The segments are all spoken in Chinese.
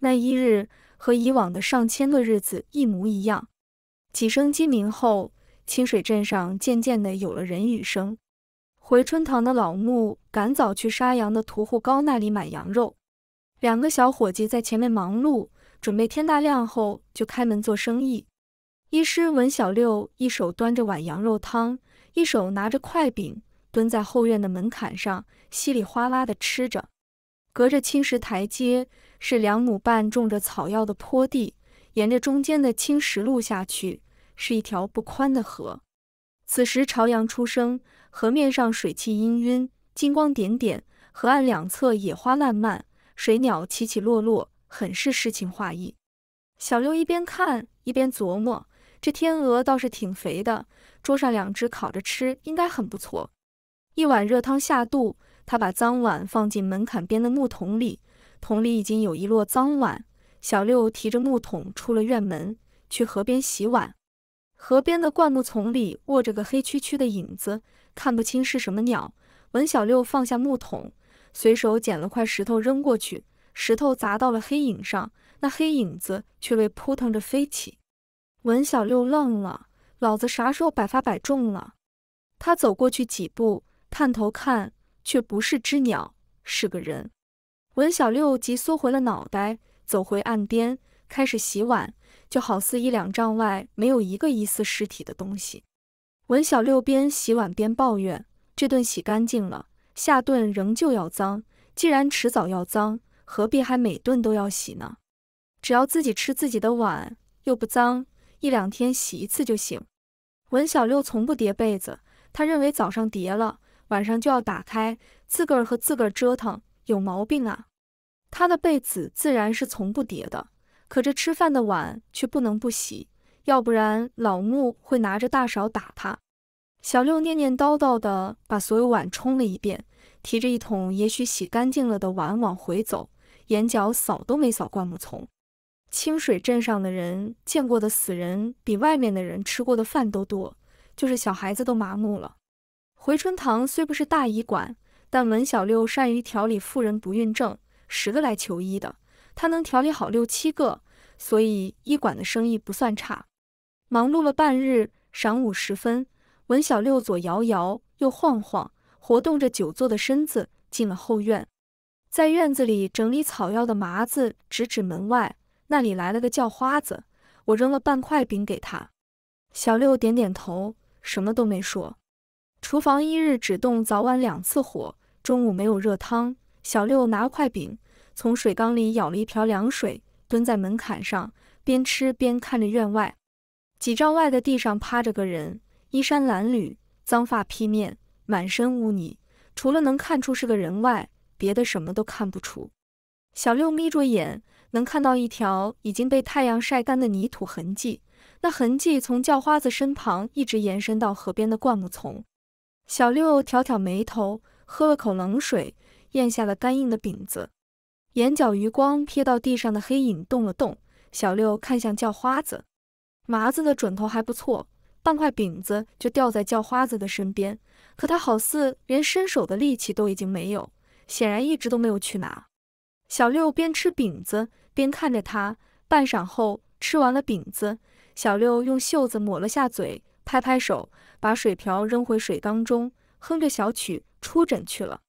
那一日和以往的上千个日子一模一样。几声鸡鸣后，清水镇上渐渐的有了人语声。回春堂的老木赶早去杀羊的屠户高那里买羊肉，两个小伙计在前面忙碌，准备天大亮后就开门做生意。医师文小六一手端着碗羊肉汤，一手拿着块饼，蹲在后院的门槛上，稀里哗啦的吃着，隔着青石台阶。是两亩半种着草药的坡地，沿着中间的青石路下去，是一条不宽的河。此时朝阳初升，河面上水汽氤氲，金光点点，河岸两侧野花烂漫，水鸟起起落落，很是诗情画意。小六一边看一边琢磨，这天鹅倒是挺肥的，桌上两只烤着吃应该很不错。一碗热汤下肚，他把脏碗放进门槛边的木桶里。桶里已经有一摞脏碗，小六提着木桶出了院门，去河边洗碗。河边的灌木丛里卧着个黑黢黢的影子，看不清是什么鸟。文小六放下木桶，随手捡了块石头扔过去，石头砸到了黑影上，那黑影子却未扑腾着飞起。文小六愣了，老子啥时候百发百中了？他走过去几步，探头看，却不是只鸟，是个人。文小六即缩回了脑袋，走回岸边开始洗碗，就好似一两丈外没有一个疑似尸体的东西。文小六边洗碗边抱怨：“这顿洗干净了，下顿仍旧要脏。既然迟早要脏，何必还每顿都要洗呢？只要自己吃自己的碗，又不脏，一两天洗一次就行。”文小六从不叠被子，他认为早上叠了，晚上就要打开，自个儿和自个儿折腾。有毛病啊！他的被子自然是从不叠的，可这吃饭的碗却不能不洗，要不然老木会拿着大勺打他。小六念念叨叨的把所有碗冲了一遍，提着一桶也许洗干净了的碗往回走，眼角扫都没扫灌木丛。清水镇上的人见过的死人比外面的人吃过的饭都多，就是小孩子都麻木了。回春堂虽不是大医馆。但文小六善于调理妇人不孕症，十个来求医的，他能调理好六七个，所以医馆的生意不算差。忙碌了半日，晌午时分，文小六左摇摇，右晃晃，活动着久坐的身子，进了后院。在院子里整理草药的麻子，指指门外，那里来了个叫花子，我扔了半块饼给他。小六点点头，什么都没说。厨房一日只动早晚两次火。中午没有热汤，小六拿了块饼，从水缸里舀了一瓢凉水，蹲在门槛上，边吃边看着院外几丈外的地上趴着个人，衣衫褴褛，脏发披面，满身污泥，除了能看出是个人外，别的什么都看不出。小六眯着眼，能看到一条已经被太阳晒干的泥土痕迹，那痕迹从叫花子身旁一直延伸到河边的灌木丛。小六挑挑眉头。喝了口冷水，咽下了干硬的饼子，眼角余光瞥到地上的黑影动了动。小六看向叫花子，麻子的准头还不错，半块饼子就掉在叫花子的身边，可他好似连伸手的力气都已经没有，显然一直都没有去拿。小六边吃饼子边看着他，半晌后吃完了饼子，小六用袖子抹了下嘴，拍拍手，把水瓢扔回水缸中。哼着小曲出诊去了。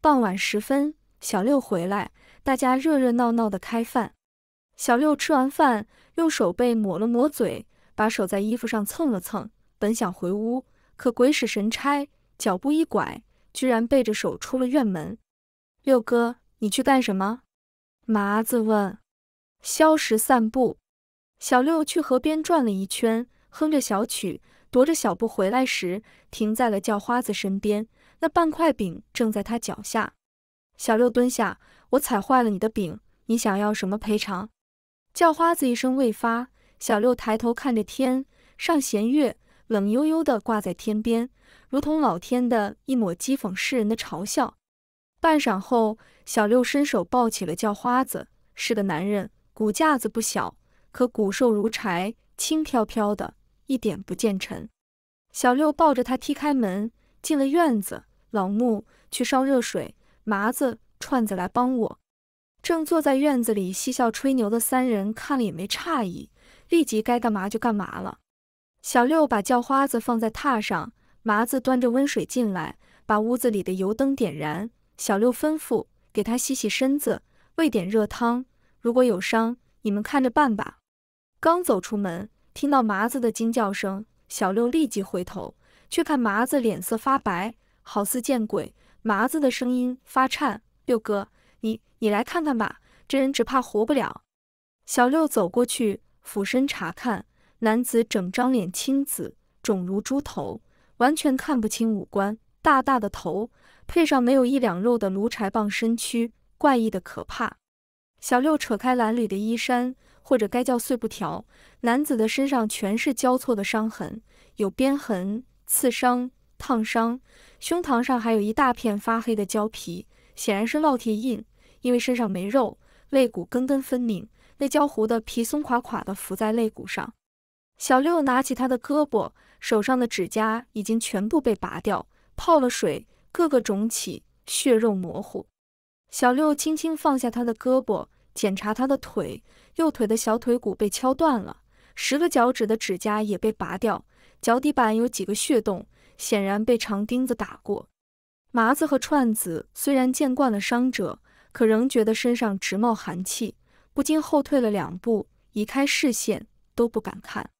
傍晚时分，小六回来，大家热热闹闹的开饭。小六吃完饭，用手背抹了抹嘴，把手在衣服上蹭了蹭，本想回屋，可鬼使神差，脚步一拐，居然背着手出了院门。六哥，你去干什么？麻子问。消食散步。小六去河边转了一圈，哼着小曲。踱着小步回来时，停在了叫花子身边。那半块饼正在他脚下。小六蹲下：“我踩坏了你的饼，你想要什么赔偿？”叫花子一声未发。小六抬头看着天上弦月，冷悠悠的挂在天边，如同老天的一抹讥讽世人的嘲笑。半晌后，小六伸手抱起了叫花子。是个男人，骨架子不小，可骨瘦如柴，轻飘飘的。一点不见沉。小六抱着他踢开门，进了院子。老木去烧热水，麻子串子来帮我。正坐在院子里嬉笑吹牛的三人看了也没诧异，立即该干嘛就干嘛了。小六把叫花子放在榻上，麻子端着温水进来，把屋子里的油灯点燃。小六吩咐给他洗洗身子，喂点热汤。如果有伤，你们看着办吧。刚走出门。听到麻子的惊叫声，小六立即回头，却看麻子脸色发白，好似见鬼。麻子的声音发颤：“六哥，你你来看看吧，这人只怕活不了。”小六走过去，俯身查看，男子整张脸青紫，肿如猪头，完全看不清五官。大大的头配上没有一两肉的炉柴棒身躯，怪异的可怕。小六扯开蓝缕的衣衫。或者该叫碎布条。男子的身上全是交错的伤痕，有鞭痕、刺伤、烫伤，胸膛上还有一大片发黑的胶皮，显然是烙铁印。因为身上没肉，肋骨根根分明，那焦糊的皮松垮垮的浮在肋骨上。小六拿起他的胳膊，手上的指甲已经全部被拔掉，泡了水，个个肿起，血肉模糊。小六轻轻放下他的胳膊，检查他的腿。右腿的小腿骨被敲断了，十个脚趾的指甲也被拔掉，脚底板有几个血洞，显然被长钉子打过。麻子和串子虽然见惯了伤者，可仍觉得身上直冒寒气，不禁后退了两步，移开视线，都不敢看。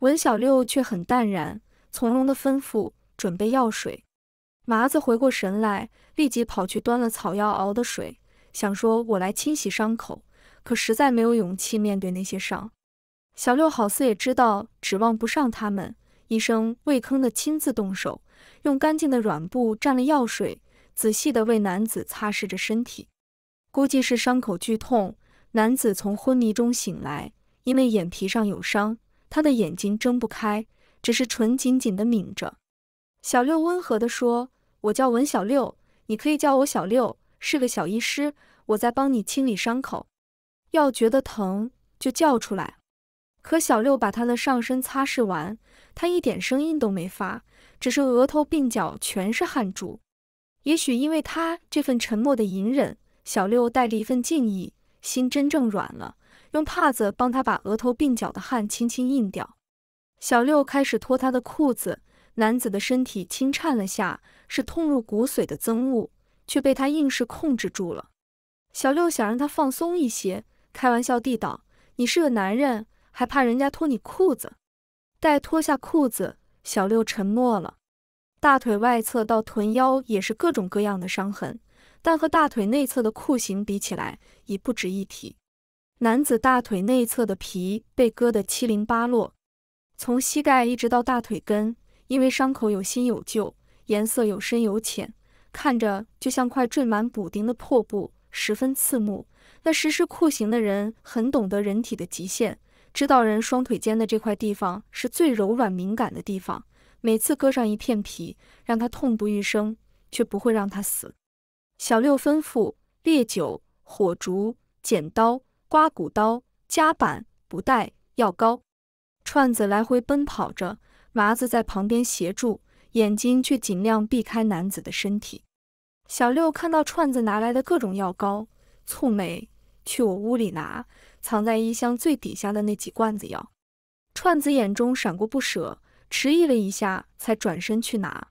文小六却很淡然从容地吩咐准备药水。麻子回过神来，立即跑去端了草药熬的水，想说：“我来清洗伤口。”可实在没有勇气面对那些伤，小六好似也知道指望不上他们，一声未吭的亲自动手，用干净的软布蘸了药水，仔细的为男子擦拭着身体。估计是伤口剧痛，男子从昏迷中醒来，因为眼皮上有伤，他的眼睛睁不开，只是唇紧紧的抿着。小六温和的说：“我叫文小六，你可以叫我小六，是个小医师，我在帮你清理伤口。”要觉得疼就叫出来，可小六把他的上身擦拭完，他一点声音都没发，只是额头鬓角全是汗珠。也许因为他这份沉默的隐忍，小六带着一份敬意，心真正软了，用帕子帮他把额头鬓角的汗轻轻印掉。小六开始脱他的裤子，男子的身体轻颤了下，是痛入骨髓的憎恶，却被他硬是控制住了。小六想让他放松一些。开玩笑地道：“你是个男人，还怕人家脱你裤子？”待脱下裤子，小六沉默了。大腿外侧到臀腰也是各种各样的伤痕，但和大腿内侧的酷刑比起来，已不值一提。男子大腿内侧的皮被割得七零八落，从膝盖一直到大腿根，因为伤口有新有旧，颜色有深有浅，看着就像块缀满补丁的破布。十分刺目。那实施酷刑的人很懂得人体的极限，知道人双腿间的这块地方是最柔软敏感的地方，每次割上一片皮，让他痛不欲生，却不会让他死。小六吩咐：烈酒、火烛、剪刀、刮骨刀、夹板、布袋、药膏、串子来回奔跑着，麻子在旁边协助，眼睛却尽量避开男子的身体。小六看到串子拿来的各种药膏，蹙眉：“去我屋里拿，藏在衣箱最底下的那几罐子药。”串子眼中闪过不舍，迟疑了一下，才转身去拿。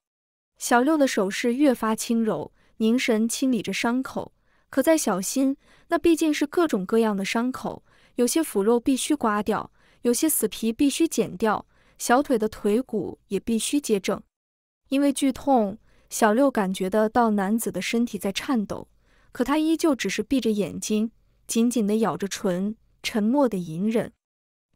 小六的手势越发轻柔，凝神清理着伤口。可再小心，那毕竟是各种各样的伤口，有些腐肉必须刮掉，有些死皮必须剪掉，小腿的腿骨也必须接正，因为剧痛。小六感觉得到男子的身体在颤抖，可他依旧只是闭着眼睛，紧紧地咬着唇，沉默地隐忍。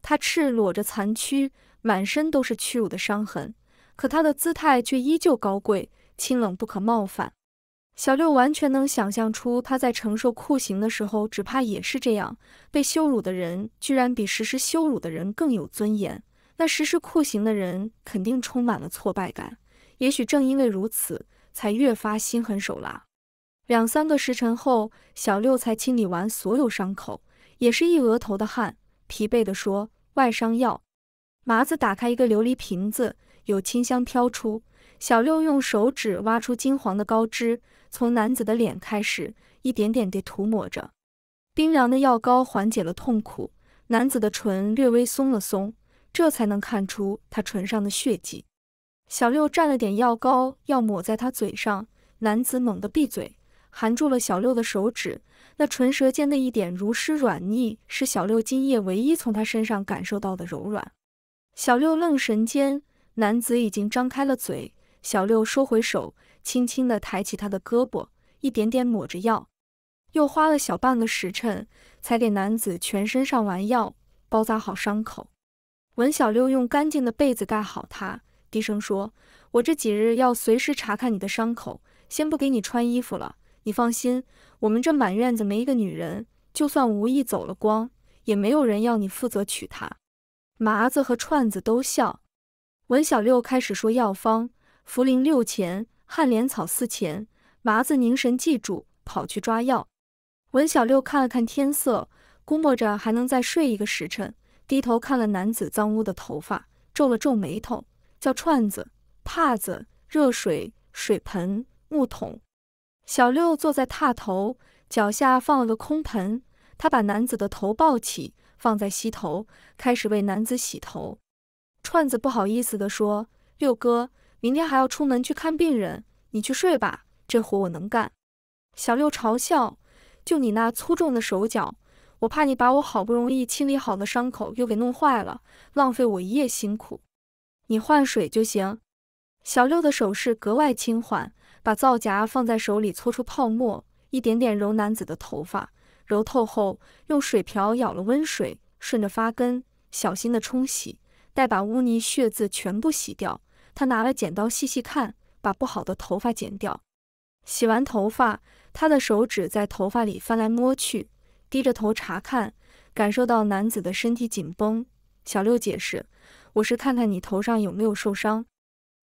他赤裸着残躯，满身都是屈辱的伤痕，可他的姿态却依旧高贵、清冷，不可冒犯。小六完全能想象出他在承受酷刑的时候，只怕也是这样。被羞辱的人居然比实施羞辱的人更有尊严，那实施酷刑的人肯定充满了挫败感。也许正因为如此，才越发心狠手辣。两三个时辰后，小六才清理完所有伤口，也是一额头的汗，疲惫地说：“外伤药。”麻子打开一个琉璃瓶子，有清香飘出。小六用手指挖出金黄的膏汁，从男子的脸开始，一点点地涂抹着。冰凉的药膏缓解了痛苦，男子的唇略微松了松，这才能看出他唇上的血迹。小六蘸了点药膏，要抹在他嘴上。男子猛地闭嘴，含住了小六的手指。那唇舌间的一点如湿软腻，是小六今夜唯一从他身上感受到的柔软。小六愣神间，男子已经张开了嘴。小六收回手，轻轻地抬起他的胳膊，一点点抹着药。又花了小半个时辰，才给男子全身上完药，包扎好伤口。文小六用干净的被子盖好他。医生说：“我这几日要随时查看你的伤口，先不给你穿衣服了。你放心，我们这满院子没一个女人，就算无意走了光，也没有人要你负责娶她。”麻子和串子都笑。文小六开始说药方：茯苓六钱，旱莲草四钱。麻子凝神记住，跑去抓药。文小六看了看天色，估摸着还能再睡一个时辰，低头看了男子脏污的头发，皱了皱眉头。叫串子、帕子、热水、水盆、木桶。小六坐在榻头，脚下放了个空盆。他把男子的头抱起，放在膝头，开始为男子洗头。串子不好意思地说：“六哥，明天还要出门去看病人，你去睡吧，这活我能干。”小六嘲笑：“就你那粗重的手脚，我怕你把我好不容易清理好的伤口又给弄坏了，浪费我一夜辛苦。”你换水就行。小六的手势格外轻缓，把皂荚放在手里搓出泡沫，一点点揉男子的头发，揉透后用水瓢舀了温水，顺着发根小心的冲洗，待把污泥血渍全部洗掉，他拿了剪刀细细看，把不好的头发剪掉。洗完头发，他的手指在头发里翻来摸去，低着头查看，感受到男子的身体紧绷。小六解释。我是看看你头上有没有受伤。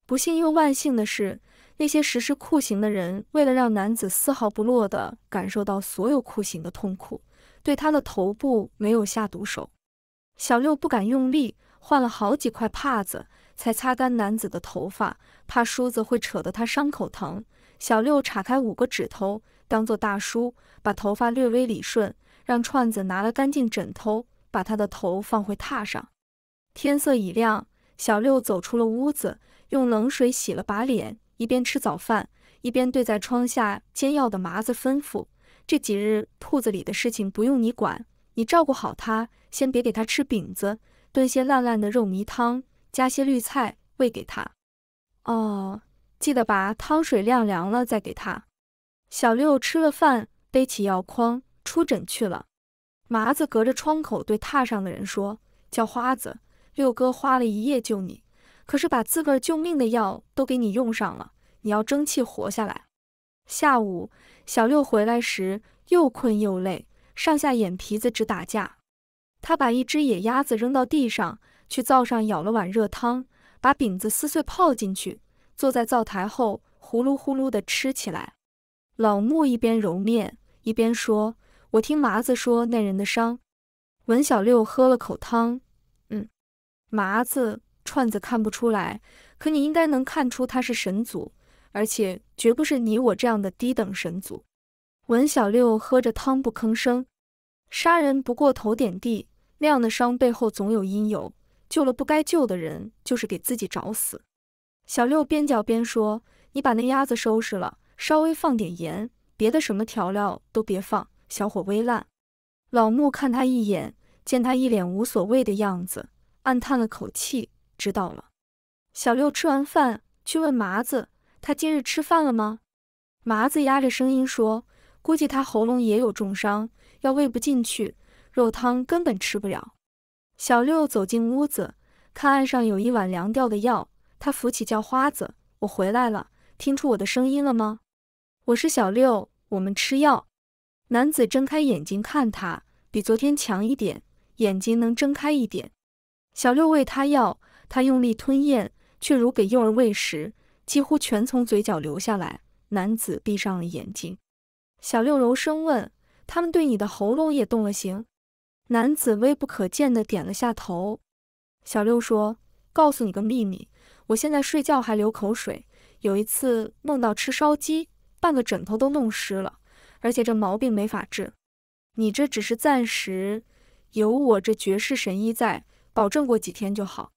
不幸又万幸的是，那些实施酷刑的人为了让男子丝毫不落地感受到所有酷刑的痛苦，对他的头部没有下毒手。小六不敢用力，换了好几块帕子才擦干男子的头发，怕梳子会扯得他伤口疼。小六叉开五个指头当做大梳，把头发略微理顺，让串子拿了干净枕头把他的头放回榻上。天色已亮，小六走出了屋子，用冷水洗了把脸，一边吃早饭，一边对在窗下煎药的麻子吩咐：“这几日铺子里的事情不用你管，你照顾好他，先别给他吃饼子，炖些烂烂的肉糜汤，加些绿菜喂给他。哦，记得把汤水晾凉了再给他。”小六吃了饭，背起药筐出诊去了。麻子隔着窗口对榻上的人说：“叫花子。”六哥花了一夜救你，可是把自个儿救命的药都给你用上了。你要争气活下来。下午，小六回来时又困又累，上下眼皮子直打架。他把一只野鸭子扔到地上，去灶上舀了碗热汤，把饼子撕碎泡进去，坐在灶台后呼噜呼噜地吃起来。老木一边揉面一边说：“我听麻子说那人的伤。”文小六喝了口汤。麻子串子看不出来，可你应该能看出他是神族，而且绝不是你我这样的低等神族。文小六喝着汤不吭声。杀人不过头点地，那样的伤背后总有因由。救了不该救的人，就是给自己找死。小六边嚼边说：“你把那鸭子收拾了，稍微放点盐，别的什么调料都别放，小火微烂。”老木看他一眼，见他一脸无所谓的样子。暗叹了口气，知道了。小六吃完饭去问麻子，他今日吃饭了吗？麻子压着声音说，估计他喉咙也有重伤，要喂不进去，肉汤根本吃不了。小六走进屋子，看岸上有一碗凉掉的药，他扶起叫花子，我回来了，听出我的声音了吗？我是小六，我们吃药。男子睁开眼睛看他，比昨天强一点，眼睛能睁开一点。小六喂他药，他用力吞咽，却如给幼儿喂食，几乎全从嘴角流下来。男子闭上了眼睛，小六柔声问：“他们对你的喉咙也动了刑？”男子微不可见的点了下头。小六说：“告诉你个秘密，我现在睡觉还流口水。有一次梦到吃烧鸡，半个枕头都弄湿了，而且这毛病没法治。你这只是暂时，有我这绝世神医在。”保证过几天就好。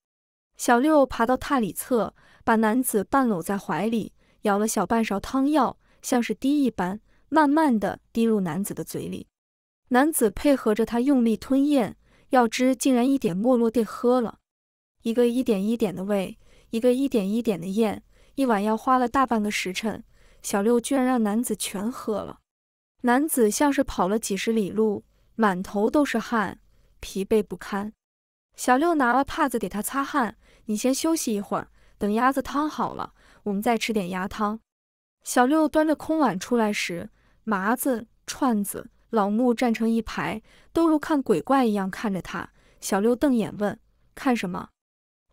小六爬到榻里侧，把男子半搂在怀里，舀了小半勺汤药，像是滴一般，慢慢的滴入男子的嘴里。男子配合着他用力吞咽，药汁竟然一点没落地喝了。一个一点一点的喂，一个一点一点的咽，一碗药花了大半个时辰，小六居然让男子全喝了。男子像是跑了几十里路，满头都是汗，疲惫不堪。小六拿了帕子给他擦汗，你先休息一会儿，等鸭子汤好了，我们再吃点鸭汤。小六端着空碗出来时，麻子、串子、老木站成一排，都如看鬼怪一样看着他。小六瞪眼问：“看什么？”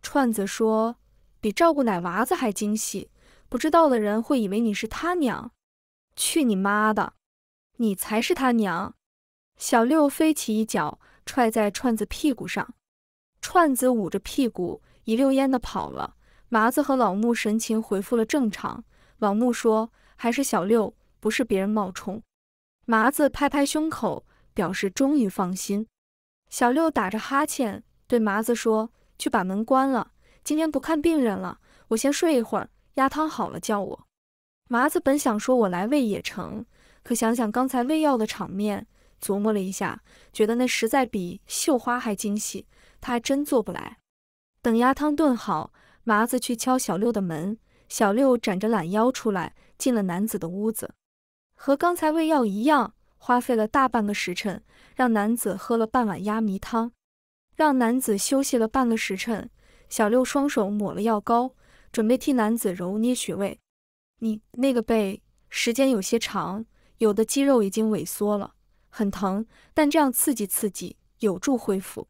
串子说：“比照顾奶娃子还精细，不知道的人会以为你是他娘。”去你妈的！你才是他娘！小六飞起一脚踹在串子屁股上。串子捂着屁股，一溜烟的跑了。麻子和老木神情回复了正常。老木说：“还是小六，不是别人冒充。”麻子拍拍胸口，表示终于放心。小六打着哈欠对麻子说：“去把门关了，今天不看病人了，我先睡一会儿。鸭汤好了叫我。”麻子本想说“我来喂也成”，可想想刚才喂药的场面，琢磨了一下，觉得那实在比绣花还精细。他还真做不来。等鸭汤炖好，麻子去敲小六的门。小六展着懒腰出来，进了男子的屋子。和刚才喂药一样，花费了大半个时辰，让男子喝了半碗鸭米汤，让男子休息了半个时辰。小六双手抹了药膏，准备替男子揉捏穴位。你那个背时间有些长，有的肌肉已经萎缩了，很疼。但这样刺激刺激，有助恢复。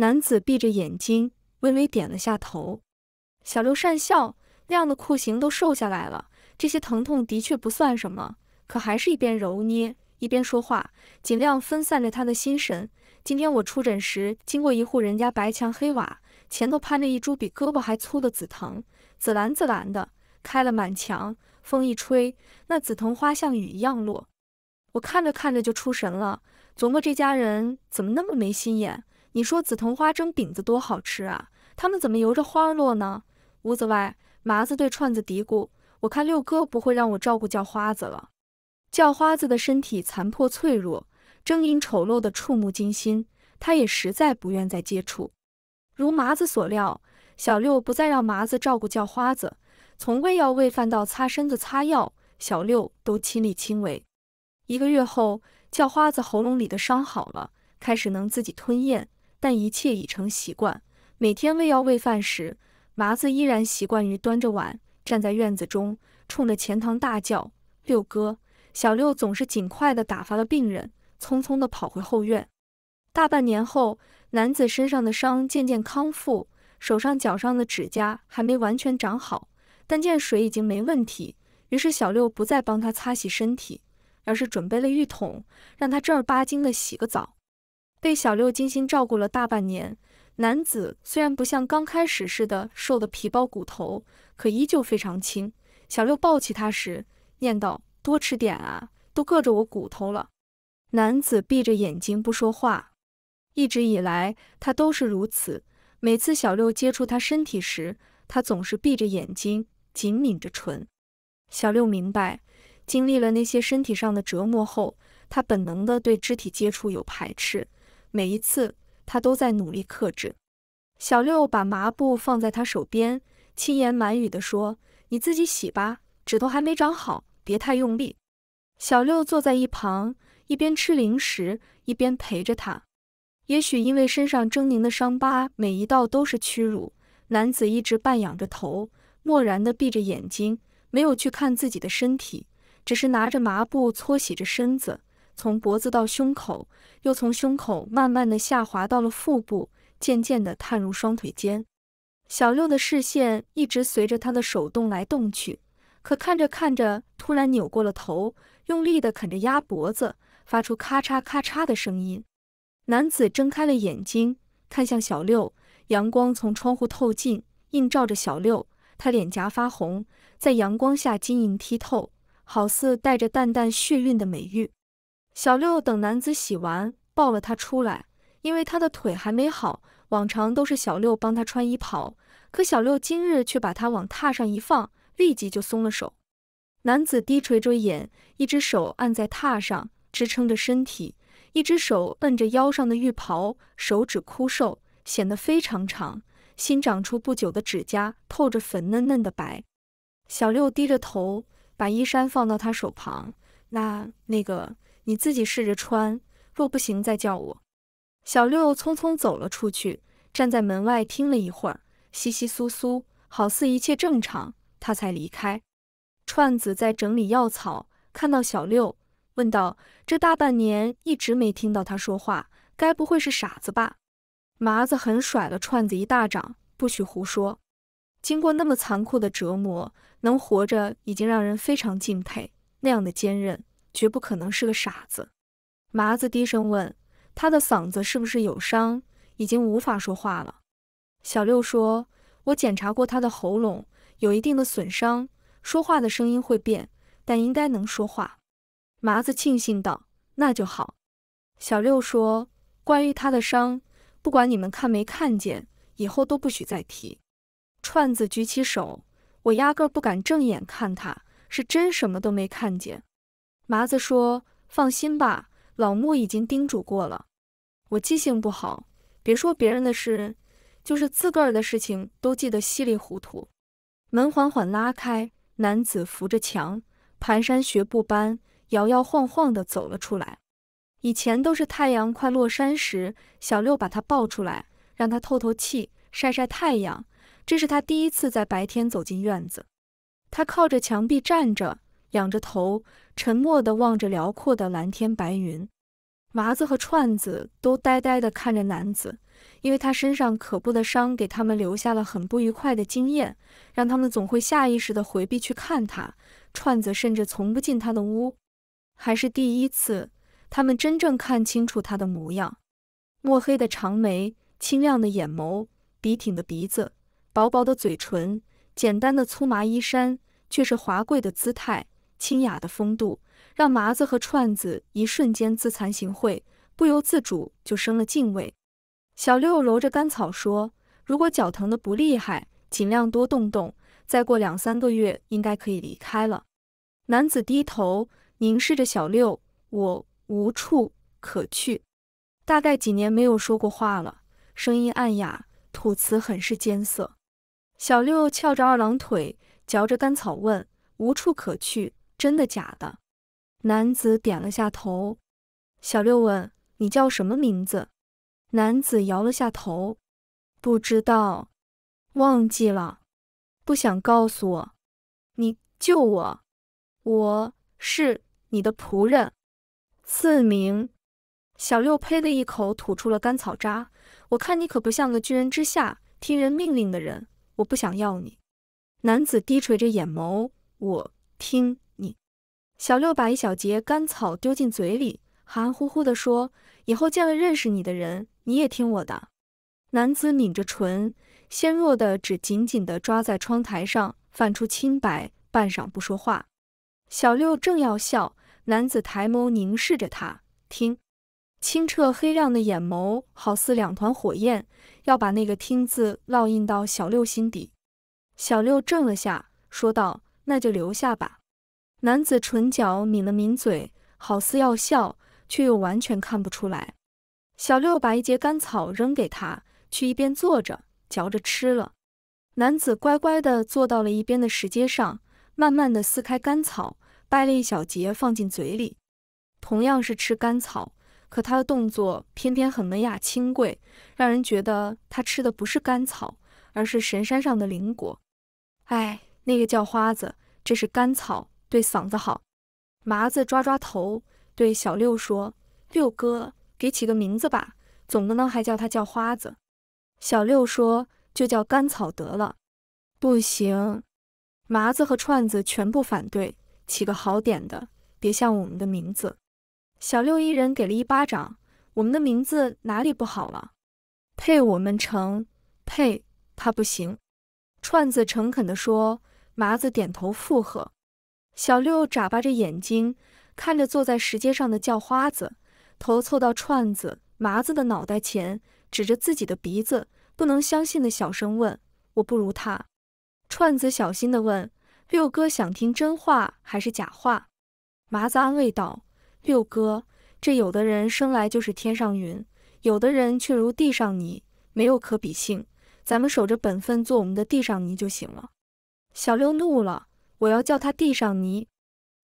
男子闭着眼睛，微微点了下头。小刘讪笑，那样的酷刑都瘦下来了，这些疼痛的确不算什么，可还是一边揉捏一边说话，尽量分散着他的心神。今天我出诊时，经过一户人家，白墙黑瓦，前头攀着一株比胳膊还粗的紫藤，紫蓝紫蓝的，开了满墙。风一吹，那紫藤花像雨一样落。我看着看着就出神了，琢磨这家人怎么那么没心眼。你说紫藤花蒸饼子多好吃啊！他们怎么由着花落呢？屋子外，麻子对串子嘀咕：“我看六哥不会让我照顾叫花子了。”叫花子的身体残破脆弱，狰狞丑陋的触目惊心，他也实在不愿再接触。如麻子所料，小六不再让麻子照顾叫花子，从喂药喂饭到擦身子擦药，小六都亲力亲为。一个月后，叫花子喉咙里的伤好了，开始能自己吞咽。但一切已成习惯，每天喂药喂饭时，麻子依然习惯于端着碗站在院子中，冲着钱塘大叫：“六哥，小六总是尽快地打发了病人，匆匆地跑回后院。”大半年后，男子身上的伤渐渐康复，手上脚上的指甲还没完全长好，但见水已经没问题，于是小六不再帮他擦洗身体，而是准备了浴桶，让他正儿八经的洗个澡。被小六精心照顾了大半年，男子虽然不像刚开始似的瘦得皮包骨头，可依旧非常轻。小六抱起他时，念道：“多吃点啊，都硌着我骨头了。”男子闭着眼睛不说话，一直以来他都是如此。每次小六接触他身体时，他总是闭着眼睛紧抿着唇。小六明白，经历了那些身体上的折磨后，他本能的对肢体接触有排斥。每一次他都在努力克制。小六把麻布放在他手边，轻言满语的说：“你自己洗吧，指头还没长好，别太用力。”小六坐在一旁，一边吃零食，一边陪着他。也许因为身上狰狞的伤疤，每一道都是屈辱。男子一直半仰着头，漠然的闭着眼睛，没有去看自己的身体，只是拿着麻布搓洗着身子。从脖子到胸口，又从胸口慢慢的下滑到了腹部，渐渐的探入双腿间。小六的视线一直随着他的手动来动去，可看着看着，突然扭过了头，用力的啃着鸭脖子，发出咔嚓咔嚓的声音。男子睁开了眼睛，看向小六。阳光从窗户透进，映照着小六，他脸颊发红，在阳光下晶莹剔透，好似带着淡淡血晕的美玉。小六等男子洗完，抱了他出来，因为他的腿还没好，往常都是小六帮他穿衣袍，可小六今日却把他往榻上一放，立即就松了手。男子低垂着眼，一只手按在榻上支撑着身体，一只手摁着腰上的浴袍，手指枯瘦，显得非常长，新长出不久的指甲透着粉嫩嫩的白。小六低着头，把衣衫放到他手旁，那那个。你自己试着穿，若不行再叫我。小六匆匆走了出去，站在门外听了一会儿，稀稀疏疏，好似一切正常，他才离开。串子在整理药草，看到小六，问道：“这大半年一直没听到他说话，该不会是傻子吧？”麻子狠甩了串子一大掌：“不许胡说！经过那么残酷的折磨，能活着已经让人非常敬佩，那样的坚韧。”绝不可能是个傻子，麻子低声问：“他的嗓子是不是有伤，已经无法说话了？”小六说：“我检查过他的喉咙，有一定的损伤，说话的声音会变，但应该能说话。”麻子庆幸道：“那就好。”小六说：“关于他的伤，不管你们看没看见，以后都不许再提。”串子举起手：“我压根不敢正眼看他，是真什么都没看见。”麻子说：“放心吧，老木已经叮嘱过了。我记性不好，别说别人的事，就是自个儿的事情都记得稀里糊涂。”门缓缓拉开，男子扶着墙，蹒跚学步般摇摇晃晃地走了出来。以前都是太阳快落山时，小六把他抱出来，让他透透气、晒晒太阳。这是他第一次在白天走进院子。他靠着墙壁站着。仰着头，沉默地望着辽阔的蓝天白云。麻子和串子都呆呆地看着男子，因为他身上可怖的伤，给他们留下了很不愉快的经验，让他们总会下意识地回避去看他。串子甚至从不进他的屋，还是第一次，他们真正看清楚他的模样：墨黑的长眉，清亮的眼眸，笔挺的鼻子，薄薄的嘴唇，简单的粗麻衣衫，却是华贵的姿态。清雅的风度让麻子和串子一瞬间自惭形秽，不由自主就生了敬畏。小六揉着甘草说：“如果脚疼的不厉害，尽量多动动，再过两三个月应该可以离开了。”男子低头凝视着小六：“我无处可去。”大概几年没有说过话了，声音暗哑，吐词很是艰涩。小六翘着二郎腿，嚼着甘草问：“无处可去？”真的假的？男子点了下头。小六问：“你叫什么名字？”男子摇了下头，不知道，忘记了，不想告诉我。你救我，我是你的仆人，四名。小六呸的一口吐出了干草渣。我看你可不像个居人之下听人命令的人，我不想要你。男子低垂着眼眸，我听。小六把一小节干草丢进嘴里，含含糊糊地说：“以后见了认识你的人，你也听我的。”男子抿着唇，纤弱的只紧紧地抓在窗台上，泛出青白，半晌不说话。小六正要笑，男子抬眸凝视着他，听，清澈黑亮的眼眸好似两团火焰，要把那个听字烙印到小六心底。小六怔了下，说道：“那就留下吧。”男子唇角抿了抿嘴，好似要笑，却又完全看不出来。小六把一节甘草扔给他，去一边坐着嚼着吃了。男子乖乖地坐到了一边的石阶上，慢慢地撕开甘草，掰了一小节放进嘴里。同样是吃甘草，可他的动作偏偏很文雅清贵，让人觉得他吃的不是甘草，而是神山上的灵果。哎，那个叫花子，这是甘草。对嗓子好，麻子抓抓头，对小六说：“六哥，给起个名字吧，总不能还叫他叫花子。”小六说：“就叫甘草得了。”不行，麻子和串子全部反对，起个好点的，别像我们的名字。小六一人给了一巴掌：“我们的名字哪里不好了？配我们成？配他不行。”串子诚恳地说，麻子点头附和。小六眨巴着眼睛，看着坐在石阶上的叫花子，头凑到串子麻子的脑袋前，指着自己的鼻子，不能相信的小声问：“我不如他？”串子小心地问：“六哥，想听真话还是假话？”麻子安慰道：“六哥，这有的人生来就是天上云，有的人却如地上泥，没有可比性。咱们守着本分，做我们的地上泥就行了。”小六怒了。我要叫他地上泥，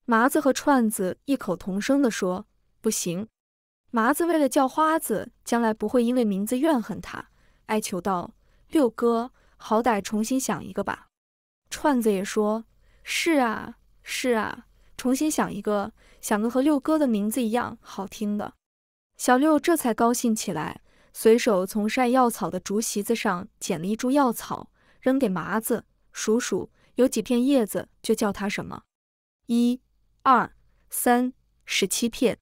麻子和串子异口同声地说：“不行。”麻子为了叫花子将来不会因为名字怨恨他，哀求道：“六哥，好歹重新想一个吧。”串子也说：“是啊，是啊，重新想一个，想个和六哥的名字一样好听的。”小六这才高兴起来，随手从晒药草的竹席子上捡了一株药草，扔给麻子数数。有几片叶子就叫它什么，一、二、三，十七片。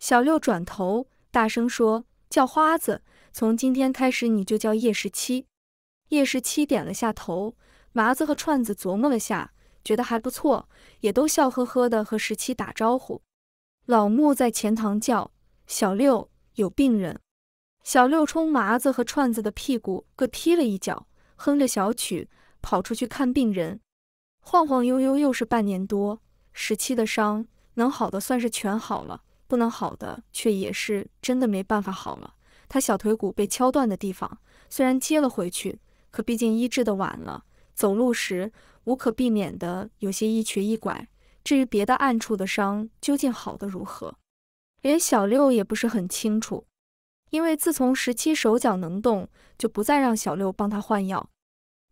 小六转头大声说：“叫花子，从今天开始你就叫叶十七。”叶十七点了下头。麻子和串子琢磨了下，觉得还不错，也都笑呵呵的和十七打招呼。老木在前堂叫：“小六，有病人。”小六冲麻子和串子的屁股各踢了一脚，哼着小曲跑出去看病人。晃晃悠悠又是半年多，十七的伤能好的算是全好了，不能好的却也是真的没办法好了。他小腿骨被敲断的地方虽然接了回去，可毕竟医治的晚了，走路时无可避免的有些一瘸一拐。至于别的暗处的伤究竟好的如何，连小六也不是很清楚，因为自从十七手脚能动，就不再让小六帮他换药。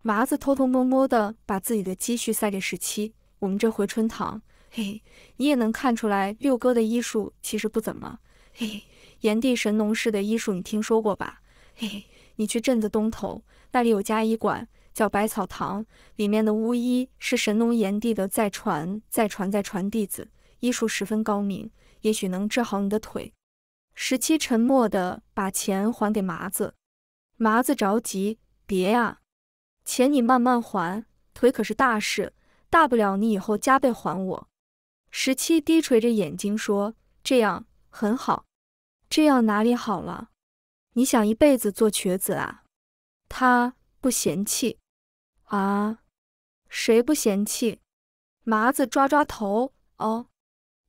麻子偷偷摸摸的把自己的积蓄塞给十七。我们这回春堂，嘿，你也能看出来，六哥的医术其实不怎么。嘿，炎帝神农氏的医术你听说过吧？嘿，你去镇子东头，那里有家医馆叫百草堂，里面的巫医是神农炎帝的再传再传再传弟子，医术十分高明，也许能治好你的腿。十七沉默的把钱还给麻子，麻子着急，别呀。钱你慢慢还，腿可是大事，大不了你以后加倍还我。十七低垂着眼睛说：“这样很好，这样哪里好了？你想一辈子做瘸子啊？”他不嫌弃啊？谁不嫌弃？麻子抓抓头，哦，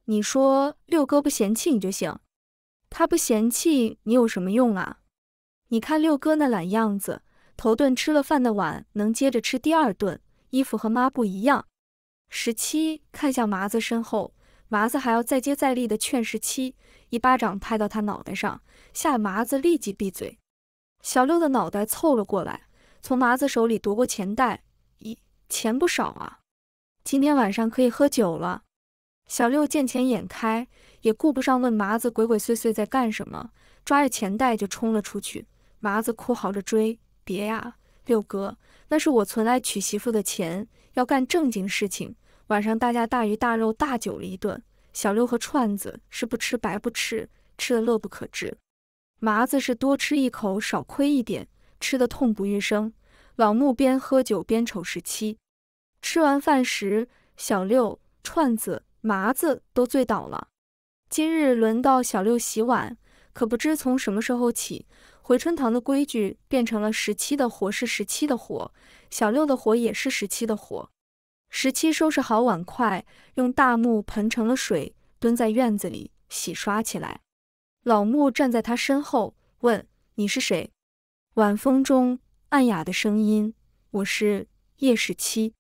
你说六哥不嫌弃你就行，他不嫌弃你有什么用啊？你看六哥那懒样子。头顿吃了饭的碗能接着吃第二顿，衣服和抹布一样。十七看向麻子身后，麻子还要再接再厉的劝十七，一巴掌拍到他脑袋上，吓麻子立即闭嘴。小六的脑袋凑了过来，从麻子手里夺过钱袋，咦，钱不少啊，今天晚上可以喝酒了。小六见钱眼开，也顾不上问麻子鬼鬼祟祟在干什么，抓着钱袋就冲了出去，麻子哭嚎着追。别呀，六哥，那是我存来娶媳妇的钱，要干正经事情。晚上大家大鱼大肉大酒了一顿，小六和串子是不吃白不吃，吃的乐不可支；麻子是多吃一口少亏一点，吃的痛不欲生。老木边喝酒边瞅十七。吃完饭时，小六、串子、麻子都醉倒了。今日轮到小六洗碗，可不知从什么时候起。回春堂的规矩变成了十七的活是十七的活，小六的活也是十七的活。十七收拾好碗筷，用大木盆盛了水，蹲在院子里洗刷起来。老木站在他身后问：“你是谁？”晚风中，暗哑的声音：“我是叶十七。”